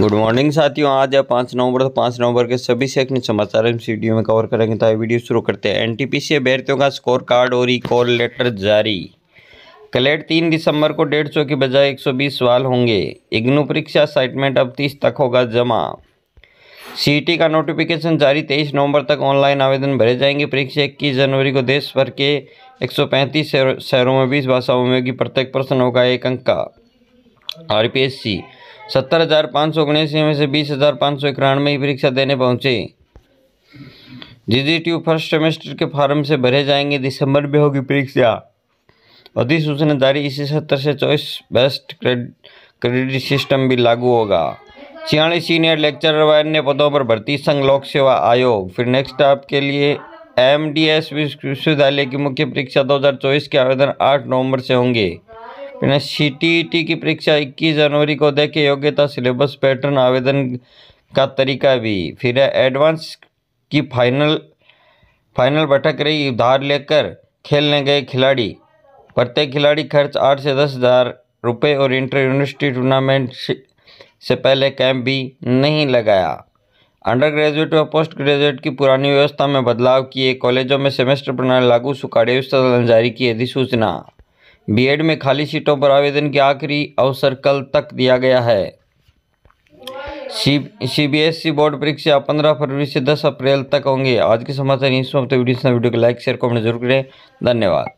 good morning साथियों आज है पाँच नवंबर तो पाँच नवंबर के सभी अपने समाचार इस वीडियो में कवर करेंगे तो वीडियो शुरू करते हैं एनटीपीसी अभ्यर्थियों का स्कोर कार्ड और ई कॉल लेटर जारी कलेट तीन दिसंबर को डेढ़ सौ के बजाय एक सौ बीस सवाल होंगे इग्नू परीक्षा असाइटमेंट अब तीस तक होगा जमा सी का नोटिफिकेशन जारी तेईस नवंबर तक ऑनलाइन आवेदन भरे जाएंगे परीक्षा इक्कीस जनवरी को देश भर के एक शहरों में बीस भाषाओं में होगी प्रत्येक प्रश्न होगा एक अंक का आर सत्तर हज़ार पाँच सौ उन्यासी में से बीस हज़ार पाँच सौ इक्यानवे ही परीक्षा देने पहुंचे जी ट्यू फर्स्ट सेमेस्टर के फॉर्म से भरे जाएंगे दिसंबर में होगी परीक्षा अधिसूचना जारी इसी सत्तर से चौबीस बेस्ट क्रेडिट सिस्टम भी लागू होगा छियालीस सीनियर लेक्चरर व अन्य पदों पर भर्ती संघ लोक सेवा आयोग फिर नेक्स्ट आपके लिए एम डी एस विश्वविद्यालय की मुख्य परीक्षा 2024 के आवेदन 8 नवंबर से होंगे सी टी टी की परीक्षा 21 जनवरी को देखें योग्यता सिलेबस पैटर्न आवेदन का तरीका भी फिर एडवांस की फाइनल फाइनल बैठक रही उधार लेकर खेलने गए खिलाड़ी प्रत्येक खिलाड़ी खर्च आठ से दस हज़ार रुपये और इंटर यूनिवर्सिटी टूर्नामेंट से पहले कैंप भी नहीं लगाया अंडर ग्रेजुएट और पोस्ट ग्रेजुएट की पुरानी व्यवस्था में बदलाव किए कॉलेजों में सेमेस्टर प्रणाली लागू सुखाड़े जारी की अधिसूचना बीएड में खाली सीटों पर आवेदन के आखिरी अवसर कल तक दिया गया है C B S E board परीक्षा पंद्रह फरवरी से दस अप्रैल तक होंगे आज के समाचार इस वक्त वीडियो वीडियो को लाइक शेयर कमेंट जरूर करें धन्यवाद